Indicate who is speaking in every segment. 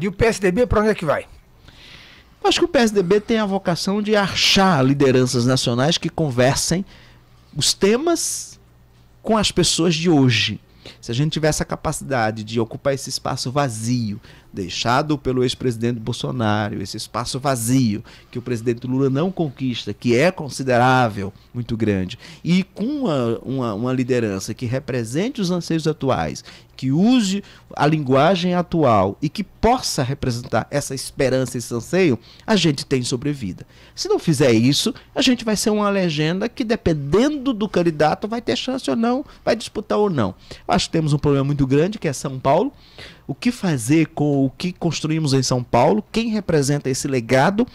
Speaker 1: E o PSDB para onde é que vai? Acho que o PSDB tem a vocação de achar lideranças nacionais que conversem os temas com as pessoas de hoje. Se a gente tivesse a capacidade de ocupar esse espaço vazio deixado pelo ex-presidente Bolsonaro, esse espaço vazio que o presidente Lula não conquista, que é considerável, muito grande, e com uma, uma, uma liderança que represente os anseios atuais, que use a linguagem atual e que possa representar essa esperança, esse anseio, a gente tem sobrevida. Se não fizer isso, a gente vai ser uma legenda que, dependendo do candidato, vai ter chance ou não, vai disputar ou não. Acho que temos um problema muito grande, que é São Paulo o que fazer com o que construímos em São Paulo, quem representa esse legado,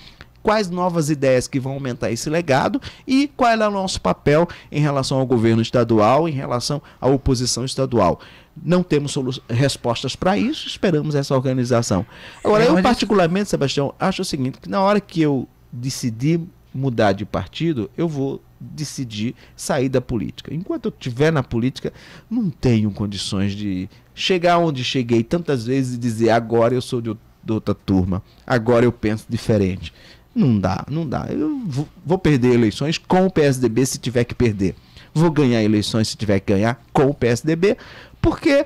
Speaker 1: quais novas ideias que vão aumentar esse legado e qual é o nosso papel em relação ao governo estadual, em relação à oposição estadual. Não temos respostas para isso, esperamos essa organização. Agora, é, eu particularmente, Sebastião, acho o seguinte, que na hora que eu decidi mudar de partido, eu vou decidir sair da política. Enquanto eu estiver na política, não tenho condições de chegar onde cheguei tantas vezes e dizer agora eu sou de, outra turma, agora eu penso diferente. Não dá, não dá. Eu vou perder eleições com o PSDB se tiver que perder. Vou ganhar eleições se tiver que ganhar com o PSDB, porque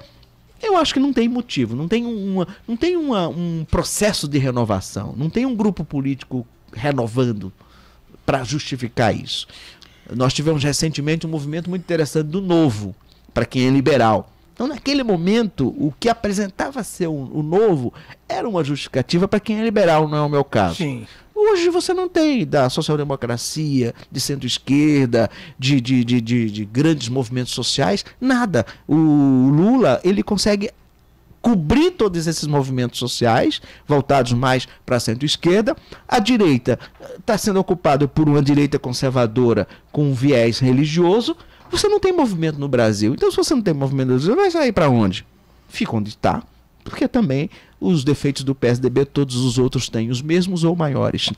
Speaker 1: eu acho que não tem motivo, não tem, uma, não tem uma, um processo de renovação, não tem um grupo político renovando para justificar isso. Nós tivemos recentemente um movimento muito interessante do Novo, para quem é liberal. Então, naquele momento, o que apresentava ser o, o novo era uma justificativa para quem é liberal, não é o meu caso. Sim. Hoje você não tem da social-democracia, de centro-esquerda, de, de, de, de, grandes movimentos sociais, nada. O Lula, ele consegue cobrir todos esses movimentos sociais, voltados mais para a centro-esquerda. A direita está eh, sendo ocupada por uma direita conservadora com um viés religioso. Você não tem movimento no Brasil. Então, se você não tem movimento no Brasil, vai sair para onde? Fica onde está. Porque também os defeitos do PSDB, todos os outros têm os mesmos ou maiores.